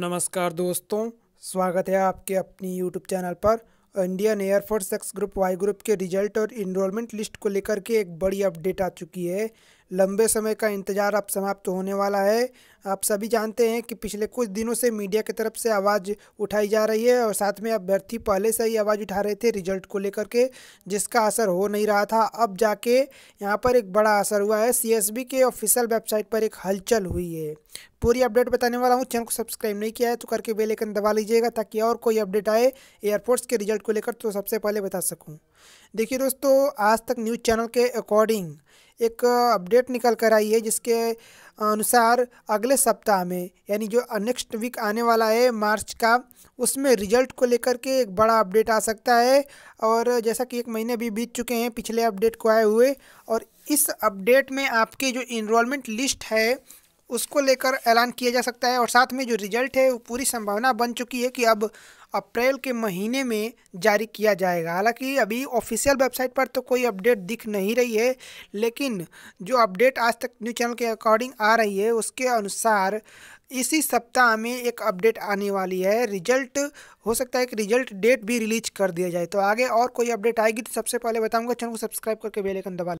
नमस्कार दोस्तों स्वागत है आपके अपनी यूट्यूब चैनल पर Indian air force X group Y group के रिजल्ट और इनरोलमेंट लिस्ट को लेकर के एक बड़ी अपडेट आ चुकी है लंबे समय का इंतज़ार अब समाप्त होने वाला है आप सभी जानते हैं कि पिछले कुछ दिनों से मीडिया की तरफ से आवाज़ उठाई जा रही है और साथ में अभ्यर्थी पहले से ही आवाज़ उठा रहे थे रिजल्ट को लेकर के जिसका असर हो नहीं रहा था अब जाके यहाँ पर एक बड़ा असर हुआ है सी के ऑफिशियल वेबसाइट पर एक हलचल हुई है पूरी अपडेट बताने वाला हूँ चैनल को सब्सक्राइब नहीं किया है तो करके बेलेकन दबा लीजिएगा ताकि और कोई अपडेट आए एयरफोर्स के रिजल्ट को लेकर तो सबसे पहले बता सकूँ देखिए दोस्तों आज तक न्यूज़ चैनल के अकॉर्डिंग एक अपडेट निकल कर आई है जिसके अनुसार अगले सप्ताह में यानी जो नेक्स्ट वीक आने वाला है मार्च का उसमें रिजल्ट को लेकर के एक बड़ा अपडेट आ सकता है और जैसा कि एक महीने भी बीत चुके हैं पिछले अपडेट को आए हुए और इस अपडेट में आपके जो इनरोलमेंट लिस्ट है उसको लेकर ऐलान किया जा सकता है और साथ में जो रिजल्ट है वो पूरी संभावना बन चुकी है कि अब अप्रैल के महीने में जारी किया जाएगा हालांकि अभी ऑफिशियल वेबसाइट पर तो कोई अपडेट दिख नहीं रही है लेकिन जो update Aaj Tak news channel के अकॉर्डिंग आ रही है उसके अनुसार इसी सप्ताह में एक अपडेट आने वाली है रिजल्ट हो सकता है कि रिजल्ट डेट भी रिलीज कर दिया जाए तो आगे और कोई अपडेट आएगी तो सबसे पहले बताऊंगा चैनल को सब्सक्राइब करके बेलेकन दबा